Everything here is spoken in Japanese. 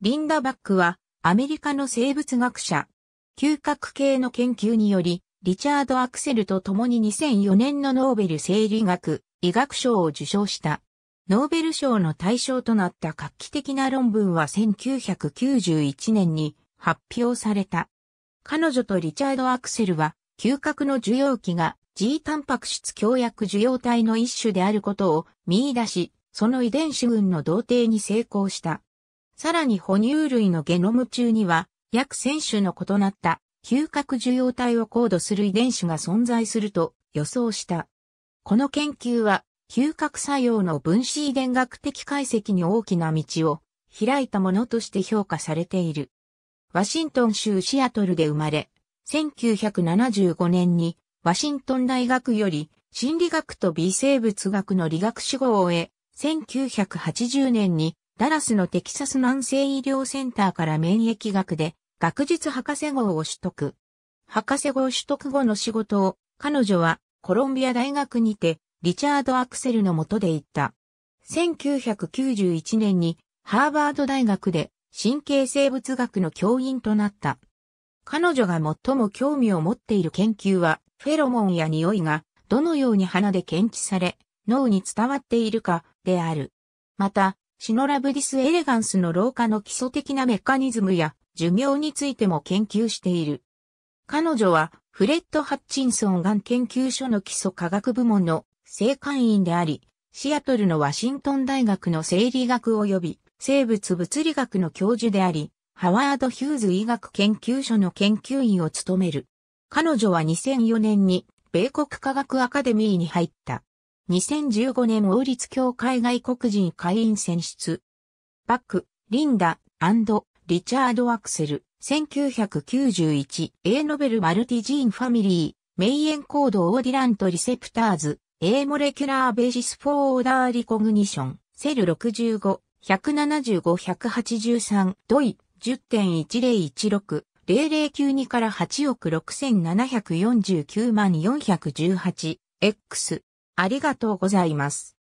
リンダバックは、アメリカの生物学者、嗅覚系の研究により、リチャード・アクセルと共に2004年のノーベル生理学、医学賞を受賞した。ノーベル賞の対象となった画期的な論文は1991年に発表された。彼女とリチャード・アクセルは、嗅覚の受容器が G タンパク質強薬受容体の一種であることを見出し、その遺伝子群の同定に成功した。さらに哺乳類のゲノム中には、約1000種の異なった嗅覚受容体をコードする遺伝子が存在すると予想した。この研究は、嗅覚作用の分子遺伝学的解析に大きな道を開いたものとして評価されている。ワシントン州シアトルで生まれ、1975年にワシントン大学より心理学と微生物学の理学士号を得、1980年にダラスのテキサス南西医療センターから免疫学で学術博士号を取得。博士号取得後の仕事を彼女はコロンビア大学にてリチャード・アクセルの下で行った。1991年にハーバード大学で神経生物学の教員となった。彼女が最も興味を持っている研究はフェロモンや匂いがどのように鼻で検知され脳に伝わっているかである。また、シノラブディス・エレガンスの老化の基礎的なメカニズムや寿命についても研究している。彼女はフレッド・ハッチンソンが研究所の基礎科学部門の正会員であり、シアトルのワシントン大学の生理学及び生物物理学の教授であり、ハワード・ヒューズ医学研究所の研究員を務める。彼女は2004年に米国科学アカデミーに入った。2015年王立協会外国人会員選出。バック、リンダ、リチャード・アクセル、1991、A ノベル・マルティジーン・ファミリー、メイエンコード・オーディラント・リセプターズ、A モレキュラー・ベーシス・フォー・オーダー・リコグニション、セル65、175-183、ドイ、10.1016、0092から8億6749万418、X、ありがとうございます。